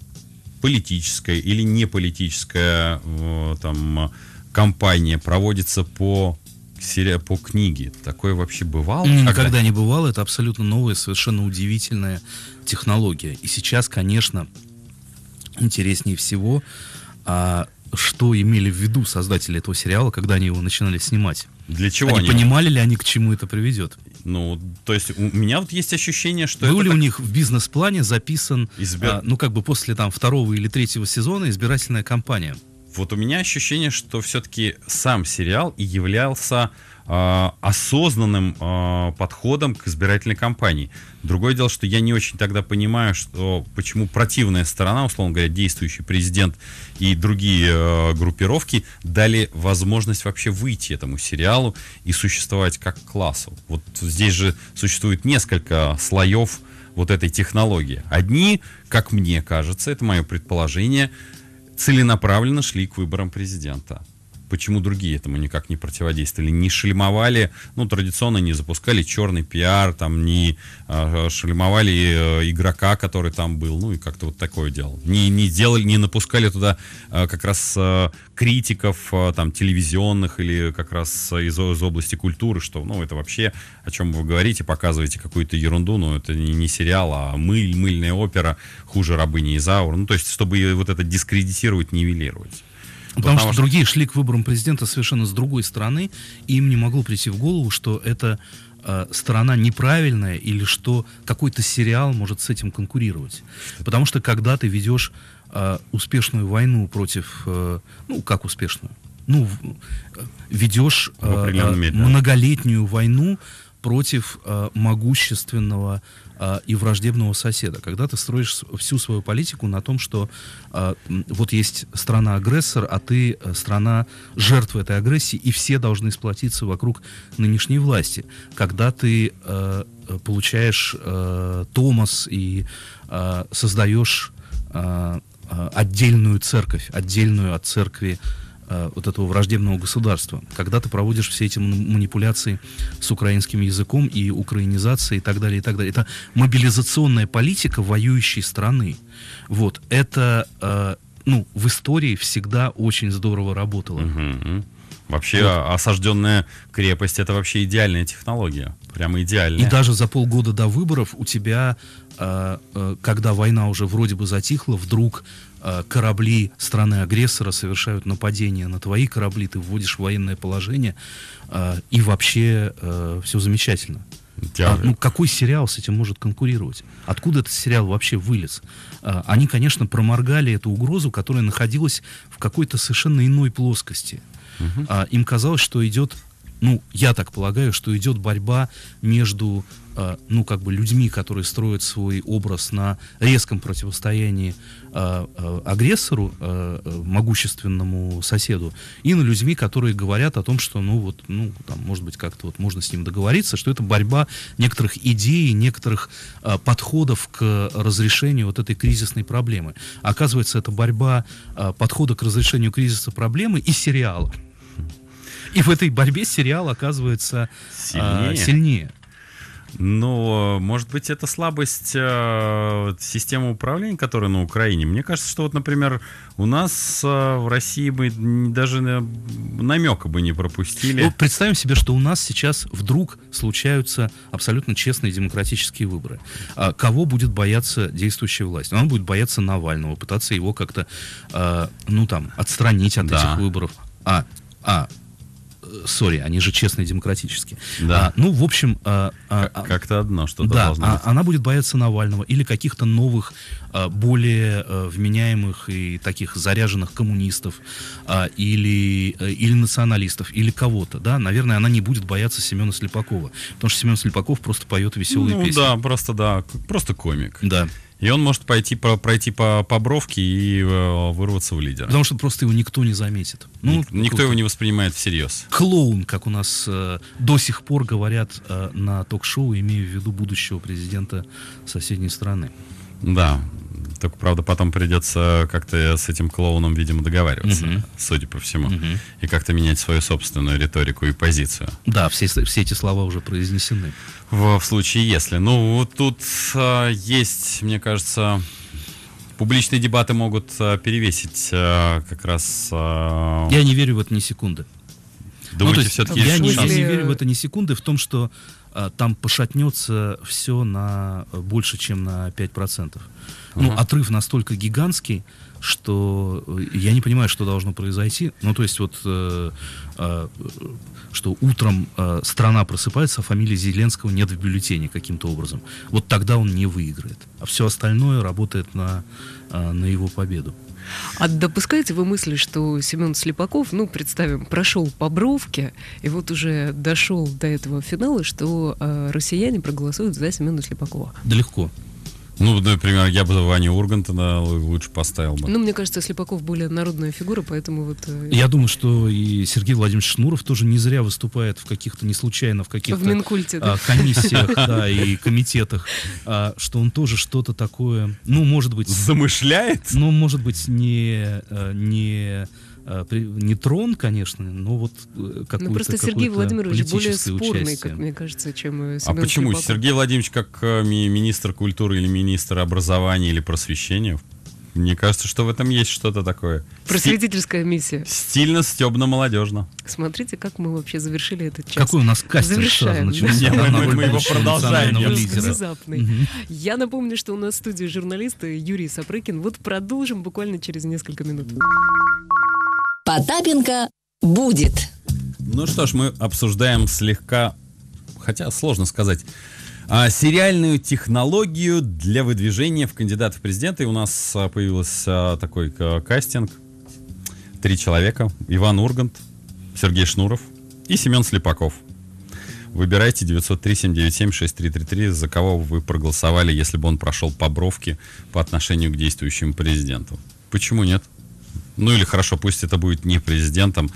политическая или неполитическая э, там, кампания проводится по серия по книге. Такое вообще бывало? Никогда не бывало. Это абсолютно новая, совершенно удивительная технология. И сейчас, конечно, интереснее всего, а, что имели в виду создатели этого сериала, когда они его начинали снимать. Для чего они? они понимали ли они, к чему это приведет? Ну, то есть у меня вот есть ощущение, что... Был ли так... у них в бизнес-плане записан, Избир... а, ну, как бы после там второго или третьего сезона избирательная кампания? вот у меня ощущение, что все-таки сам сериал и являлся э, осознанным э, подходом к избирательной кампании. Другое дело, что я не очень тогда понимаю, что почему противная сторона, условно говоря, действующий президент и другие э, группировки дали возможность вообще выйти этому сериалу и существовать как классу. Вот здесь же существует несколько слоев вот этой технологии. Одни, как мне кажется, это мое предположение, целенаправленно шли к выборам президента почему другие этому никак не противодействовали, не шельмовали, ну, традиционно не запускали черный пиар, там, не э, шельмовали э, игрока, который там был, ну, и как-то вот такое делал. Не, не делали, не напускали туда э, как раз э, критиков, э, там, телевизионных или как раз из, из области культуры, что, ну, это вообще, о чем вы говорите, показываете какую-то ерунду, но ну, это не, не сериал, а мыль, мыльная опера, хуже рабыни Изаур, ну, то есть, чтобы вот это дискредитировать, нивелировать. Потому, потому что, что другие шли к выборам президента совершенно с другой стороны, и им не могло прийти в голову, что это э, сторона неправильная или что какой-то сериал может с этим конкурировать. Потому что когда ты ведешь э, успешную войну против, э, ну как успешную, ну э, ведешь э, а, мере, многолетнюю войну против э, могущественного э, и враждебного соседа. Когда ты строишь всю свою политику на том, что э, вот есть страна-агрессор, а ты э, страна жертва этой агрессии, и все должны сплотиться вокруг нынешней власти. Когда ты э, э получаешь э, Томас и э, создаешь э, э, отдельную церковь, отдельную от церкви э, Э, вот этого враждебного государства, когда ты проводишь все эти манипуляции с украинским языком и украинизацией и так далее, и так далее. Это мобилизационная политика воюющей страны. Вот, это, э, ну, в истории всегда очень здорово работало. Угу. Вообще вот. осажденная крепость это вообще идеальная технология, прямо идеальная. И даже за полгода до выборов у тебя, э, э, когда война уже вроде бы затихла, вдруг Э, корабли страны-агрессора совершают нападение на твои корабли, ты вводишь в военное положение, э, и вообще э, все замечательно. Я... А, ну, какой сериал с этим может конкурировать? Откуда этот сериал вообще вылез? А, они, конечно, проморгали эту угрозу, которая находилась в какой-то совершенно иной плоскости. Угу. А, им казалось, что идет ну, я так полагаю, что идет борьба между, э, ну, как бы людьми, которые строят свой образ на резком противостоянии э, э, агрессору, э, э, могущественному соседу, и на людьми, которые говорят о том, что, ну, вот, ну, там, может быть, как-то вот можно с ним договориться, что это борьба некоторых идей, некоторых э, подходов к разрешению вот этой кризисной проблемы. Оказывается, это борьба э, подхода к разрешению кризиса проблемы и сериала. И в этой борьбе сериал оказывается а, сильнее. А, сильнее. Но, может быть, это слабость э, системы управления, которая на Украине. Мне кажется, что вот, например, у нас э, в России бы даже намека бы не пропустили. Ну, представим себе, что у нас сейчас вдруг случаются абсолютно честные демократические выборы. А кого будет бояться действующая власть? Она будет бояться Навального, пытаться его как-то, э, ну там, отстранить от да. этих выборов. А, а сори, они же честные демократические. Да. А, ну, в общем... А, а, а Как-то одно что-то да, должно а быть. А, она будет бояться Навального или каких-то новых, а, более а, вменяемых и таких заряженных коммунистов а, или, а, или националистов, или кого-то, да? Наверное, она не будет бояться Семена Слепакова, потому что Семен Слепаков просто поет веселые ну, песни. да, просто, да, просто комик. Да. И он может пойти про, пройти по, по бровке и э, вырваться в лидер. Потому что просто его никто не заметит. Ну, Ник- ну, никто его не воспринимает всерьез. Клоун, как у нас э, до сих пор говорят э, на ток-шоу, имея в виду будущего президента соседней страны. Да, только, правда, потом придется как-то с этим клоуном, видимо, договариваться, угу. судя по всему. Угу. И как-то менять свою собственную риторику и позицию. Да, все, все эти слова уже произнесены. В, в случае если. Ну, вот тут а, есть, мне кажется, публичные дебаты могут а, перевесить а, как раз... А... Я не верю в это ни секунды. Думаете, ну, все-таки я, не, я не верю в это ни секунды, в том, что Э, там пошатнется все на э, больше, чем на 5%. Угу. Ну, отрыв настолько гигантский, что э, я не понимаю, что должно произойти. Ну, то есть вот, э, э, что утром э, страна просыпается, а фамилии Зеленского нет в бюллетене каким-то образом. Вот тогда он не выиграет. А все остальное работает на, э, на его победу. А допускаете вы мысли, что Семен Слепаков, ну, представим, прошел по бровке и вот уже дошел до этого финала, что э, россияне проголосуют за Семена Слепакова? Да легко. Ну, например, я бы Ваню Урганта лучше поставил бы. Ну, мне кажется, Слепаков более народная фигура, поэтому вот... Э, я думаю, что и Сергей Владимирович Шнуров тоже не зря выступает в каких-то, не случайно, в каких-то... В Минкульте, да. А, комиссиях, да, и комитетах, а, что он тоже что-то такое, ну, может быть... Замышляет? Ну, может быть, не... Э, не Э, не трон, конечно, но вот э, ну, какую-то Ну просто Сергей Владимирович более спорный, как мне кажется, чем Семен э, А почему? Хлебаков. Сергей Владимирович как министр культуры или министр образования или просвещения? Мне кажется, что в этом есть что-то такое. Просветительская Сти... миссия. Стильно, стебно, молодежно. Смотрите, как мы вообще завершили этот час. Какой у нас кастинг Завершаем. сразу начался. Да. Мы, мы его продолжаем. Внезапный. Угу. Я напомню, что у нас в студии журналисты Юрий Сапрыкин. Вот продолжим буквально через несколько минут. Потапенко будет. Ну что ж, мы обсуждаем слегка, хотя сложно сказать, а, сериальную технологию для выдвижения в кандидат в президенты. у нас а, появился а, такой кастинг. Три человека. Иван Ургант, Сергей Шнуров и Семен Слепаков. Выбирайте 903-797-6333, за кого вы проголосовали, если бы он прошел по бровке по отношению к действующему президенту. Почему нет? ну или хорошо, пусть это будет не президентом,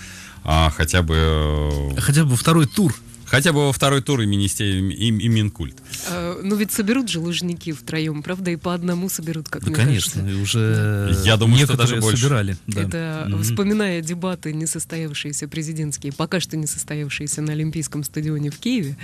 а хотя бы... Э, хотя бы второй тур. Хотя бы во второй тур и, министер... и, и Минкульт. А, ну ведь соберут же лужники втроем, правда? И по одному соберут, как да, мне конечно, кажется. уже Я думаю, что даже больше. собирали. Да. Это, mm-hmm. вспоминая дебаты, несостоявшиеся президентские, пока что несостоявшиеся на Олимпийском стадионе в Киеве,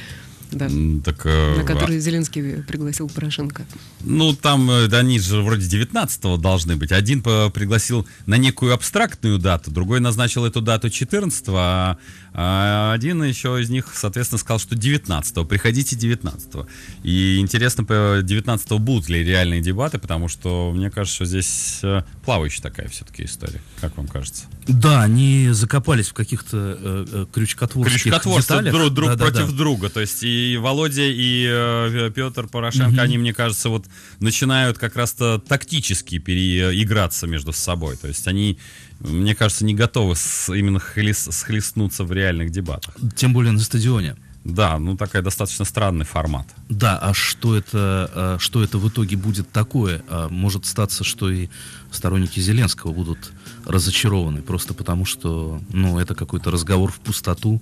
да. Так, э, на который а... Зеленский пригласил Порошенко. Ну, там э, да, они же вроде 19-го должны быть. Один пригласил на некую абстрактную дату, другой назначил эту дату 14 а, а один еще из них, соответственно, сказал, что 19-го. Приходите 19-го. И интересно, 19-го будут ли реальные дебаты, потому что, мне кажется, что здесь э, плавающая такая все-таки история. Как вам кажется? Да, они закопались в каких-то э, крючкотворческих Крючкотворство друг, друг да, против да, да. друга. То есть и и Володя, и э, Петр Порошенко, mm они, мне кажется, вот начинают как раз-то тактически переиграться между собой. То есть они, мне кажется, не готовы с, именно хлест, схлестнуться в реальных дебатах. Тем более на стадионе. Да, ну такая достаточно странный формат. Да, а что это, э, что это в итоге будет такое? А может статься, что и сторонники Зеленского будут разочарованы просто потому, что ну, это какой-то разговор в пустоту,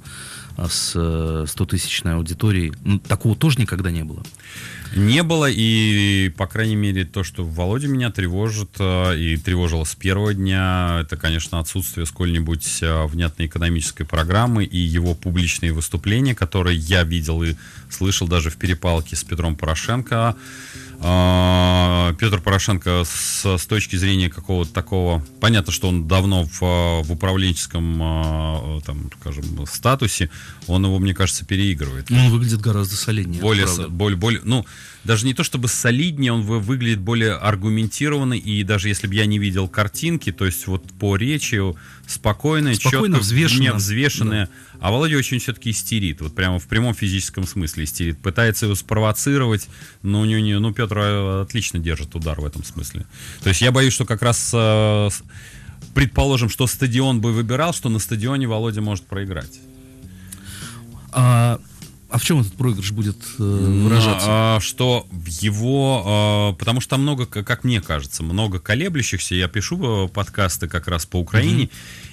с 100-тысячной э, аудиторией. Ну, такого тоже никогда не было. Не было, и, по крайней мере, то, что Володя меня тревожит э, и тревожило с первого дня, это, конечно, отсутствие сколь-нибудь э, внятной экономической программы и его публичные выступления, которые я видел и слышал даже в перепалке с Петром Порошенко. Э, Петр Порошенко с, с точки зрения какого-то такого... Понятно, что он давно в, в управленческом, там, скажем, статусе, он его, мне кажется, переигрывает. Ну, он выглядит гораздо солиднее. Более, боль, боль, ну, даже не то чтобы солиднее, он выглядит более аргументированно, и даже если бы я не видел картинки, то есть вот по речи спокойное Спокойно, четко, взвешенно. да. а Володя очень все-таки истерит, вот прямо в прямом физическом смысле истерит, пытается его спровоцировать, но у него не, ну Петр а, отлично держит удар в этом смысле. То есть я боюсь, что как раз э, предположим, что стадион бы выбирал, что на стадионе Володя может проиграть. А, а в чем этот проигрыш будет э, ну, выражаться? А, что его, а, потому что там много, как мне кажется, много колеблющихся. Я пишу э, подкасты как раз по Украине, угу.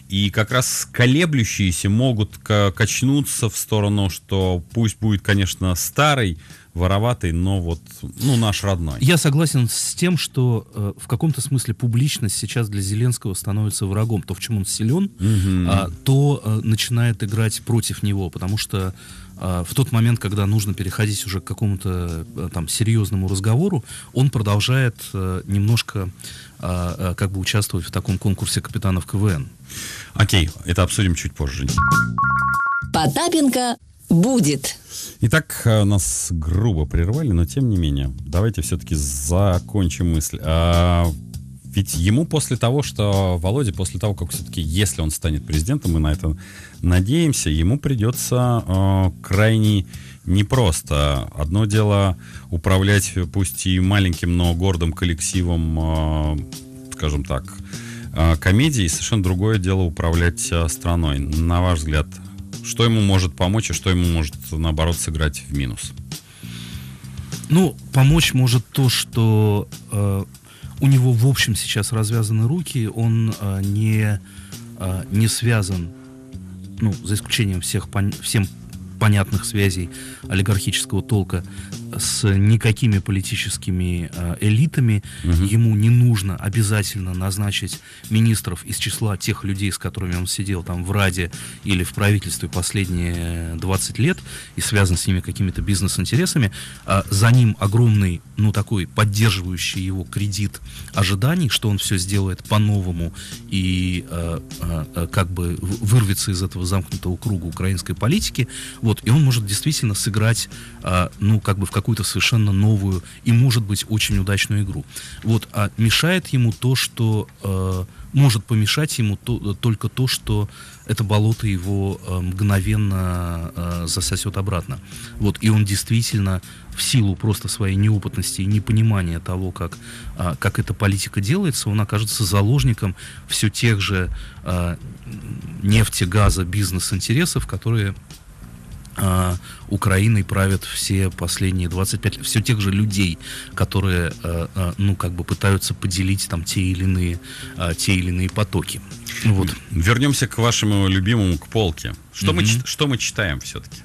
и как раз колеблющиеся могут качнуться в сторону, что пусть будет, конечно, старый, вороватый, но вот, ну, наш родной. Я согласен с тем, что э, в каком-то смысле публичность сейчас для Зеленского становится врагом. То, в чем он силен, угу. а, то э, начинает играть против него, потому что а, в тот момент, когда нужно переходить уже к какому-то э, там серьезному разговору, он продолжает э, немножко а, э, как бы участвовать в таком конкурсе капитанов КВН. Окей, это обсудим чуть позже. Потапенко будет. Итак, нас грубо прервали, но тем не менее, давайте все-таки закончим мысль. А, ведь ему после того, что Володя, после того, как все-таки, если он станет президентом, мы на это надеемся, ему придется э, крайне непросто. Одно дело управлять, пусть и маленьким, но гордым коллективом, э, скажем так, э, комедии, и совершенно другое дело управлять э, страной. На ваш взгляд, что ему может помочь и а что ему может, наоборот, сыграть в минус? Ну, помочь может то, что э, у него, в общем, сейчас развязаны руки, он э, не, э, не связан, ну, за исключением всех, пон всем понятных связей олигархического толка с никакими политическими э, элитами. Угу. Ему не нужно обязательно назначить министров из числа тех людей, с которыми он сидел там в Раде или в правительстве последние 20 лет и связан с ними какими-то бизнес-интересами. А за ним огромный, ну такой поддерживающий его кредит ожиданий, что он все сделает по-новому и э, э, как бы вырвется из этого замкнутого круга украинской политики. Вот, и он может действительно сыграть, ну как бы в какую-то совершенно новую и, может быть, очень удачную игру. Вот, а мешает ему то, что... Э, может помешать ему то, э, только то, что это болото его э, мгновенно э, засосет обратно. Вот, и он действительно в силу просто своей неопытности и непонимания того, как, э, как эта политика делается, он окажется заложником все тех же э, нефти, газа, бизнес-интересов, которые э, Украиной правят все последние 25 лет, все тех же людей, которые, э, э, ну, как бы пытаются поделить там те или иные, э, те или иные потоки. Вот. Вернемся к вашему любимому, к полке. Что, mm-hmm. мы, что мы читаем все-таки?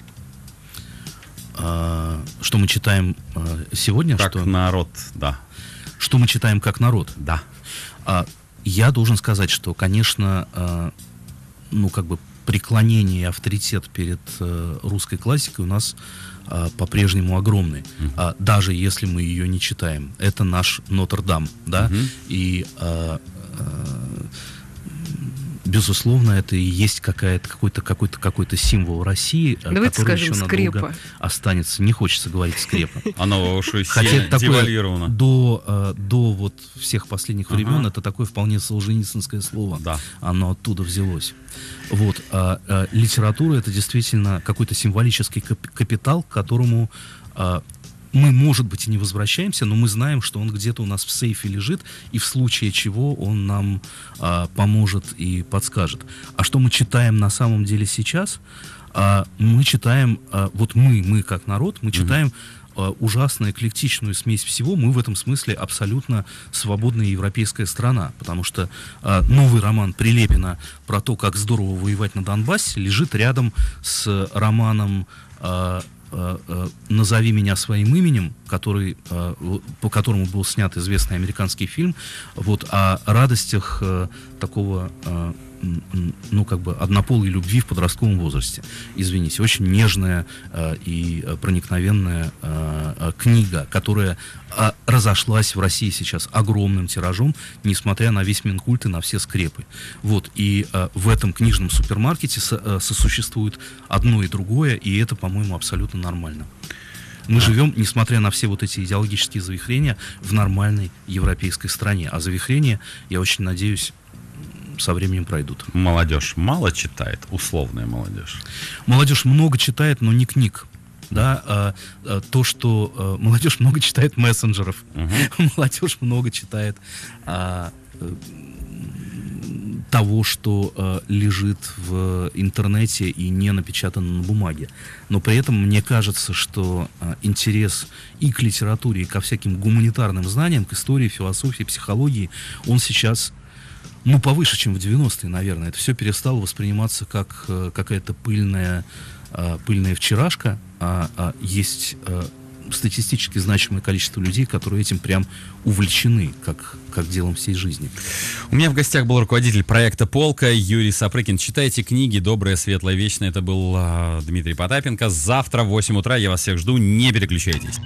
что мы читаем сегодня? Как что... народ, да. Что мы читаем как народ? Да. А я должен сказать, что, конечно, ну, как бы преклонение и авторитет перед э, русской классикой у нас э, по-прежнему огромный, mm-hmm. а, даже если мы ее не читаем. Это наш Нотр-Дам, да, mm-hmm. и э, э, безусловно, это и есть какая-то, какой-то, какой-то, какой-то символ России, э, Давайте который скажем, еще скрепа. надолго останется. Не хочется говорить скрепа. Она уже сильно это до, э, до вот всех последних времен ага. это такое вполне солженицынское слово. Да. Оно оттуда взялось. Вот. А, а, литература это действительно какой-то символический капитал, к которому мы, может быть, и не возвращаемся, но мы знаем, что он где-то у нас в сейфе лежит, и в случае чего он нам а, поможет и подскажет. А что мы читаем на самом деле сейчас? А, мы читаем, а, вот мы, мы как народ, мы читаем а, ужасную эклектичную смесь всего. Мы в этом смысле абсолютно свободная европейская страна, потому что а, новый роман Прилепина про то, как здорово воевать на Донбассе, лежит рядом с романом а, Э, э, «Назови меня своим именем», который, э, по которому был снят известный американский фильм, вот о радостях такого ну, как бы однополой любви в подростковом возрасте. Извините, очень нежная э, и проникновенная э, э, книга, которая э, разошлась в России сейчас огромным тиражом, несмотря на весь Минкульт и на все скрепы. Вот, и э, в этом книжном супермаркете со, э, сосуществует одно и другое, и это, по-моему, абсолютно нормально. Мы живем, несмотря на все вот эти идеологические завихрения, в нормальной европейской стране. А завихрения я очень надеюсь, со временем пройдут. Молодежь мало читает, условная молодежь. Молодежь много читает, но не книг да, а, а, то, что а, молодежь много читает мессенджеров, uh молодежь много читает а, того, что а, лежит в интернете и не напечатано на бумаге. Но при этом мне кажется, что а, интерес и к литературе, и ко всяким гуманитарным знаниям, к истории, философии, психологии, он сейчас ну, повыше, чем в 90-е, наверное. Это все перестало восприниматься как э, какая-то пыльная, э, пыльная вчерашка, а, а есть э, статистически значимое количество людей, которые этим прям увлечены, как, как делом всей жизни. У меня в гостях был руководитель проекта «Полка» Юрий Сапрыкин. Читайте книги «Доброе, светлое, вечное». Это был э, Дмитрий Потапенко. Завтра в 8 утра я вас всех жду. Не переключайтесь.